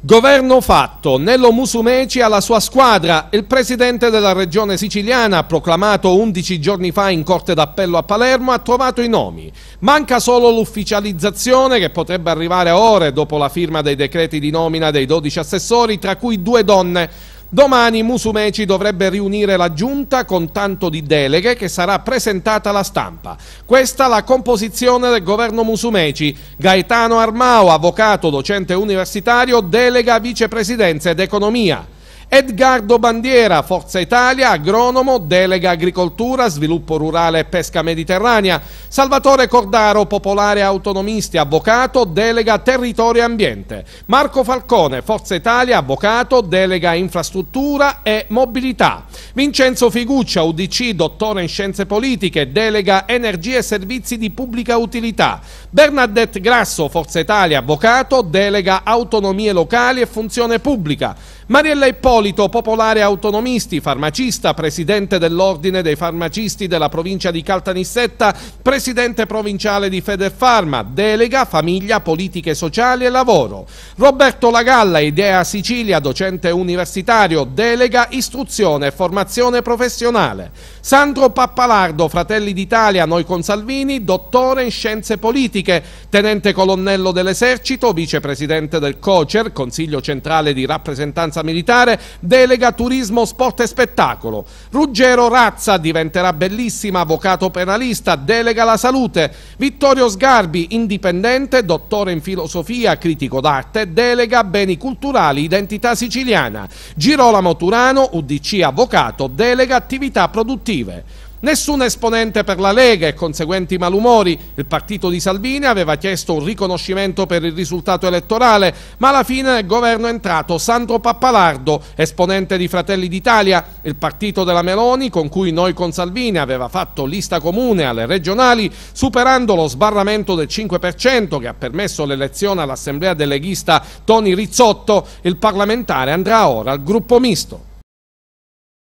Governo fatto, Nello Musumeci alla sua squadra, il presidente della regione siciliana, proclamato 11 giorni fa in corte d'appello a Palermo, ha trovato i nomi. Manca solo l'ufficializzazione che potrebbe arrivare a ore dopo la firma dei decreti di nomina dei 12 assessori, tra cui due donne. Domani Musumeci dovrebbe riunire la giunta con tanto di deleghe che sarà presentata alla stampa. Questa la composizione del governo Musumeci. Gaetano Armao, avvocato, docente universitario, delega vicepresidenza ed economia. Edgardo Bandiera, Forza Italia, agronomo, delega agricoltura, sviluppo rurale e pesca mediterranea. Salvatore Cordaro, popolare autonomisti, avvocato, delega territorio e ambiente. Marco Falcone, Forza Italia, avvocato, delega infrastruttura e mobilità. Vincenzo Figuccia, UDC, dottore in scienze politiche, delega energie e servizi di pubblica utilità. Bernadette Grasso, Forza Italia, avvocato, delega autonomie locali e funzione pubblica. Mariella Ippolito, popolare autonomisti, farmacista, presidente dell'Ordine dei farmacisti della provincia di Caltanissetta, presidente provinciale di Federfarma, delega famiglia, politiche sociali e lavoro. Roberto Lagalla, Idea Sicilia, docente universitario, delega istruzione e formazione formazione professionale. Sandro Pappalardo, Fratelli d'Italia, noi con Salvini, dottore in scienze politiche, tenente colonnello dell'esercito, vicepresidente del COCER, Consiglio Centrale di Rappresentanza Militare, delega turismo, sport e spettacolo. Ruggero Razza diventerà bellissima, avvocato penalista, delega la salute. Vittorio Sgarbi, indipendente, dottore in filosofia, critico d'arte, delega beni culturali, identità siciliana. Girolamo Turano, UDC avvocato, Comitato delega attività produttive. Nessun esponente per la Lega e conseguenti malumori. Il partito di Salvini aveva chiesto un riconoscimento per il risultato elettorale, ma alla fine nel governo è entrato Sandro Pappalardo, esponente di Fratelli d'Italia, il partito della Meloni con cui noi con Salvini aveva fatto lista comune alle regionali, superando lo sbarramento del 5% che ha permesso l'elezione all'assemblea deleghista Toni Rizzotto. Il parlamentare andrà ora al gruppo misto.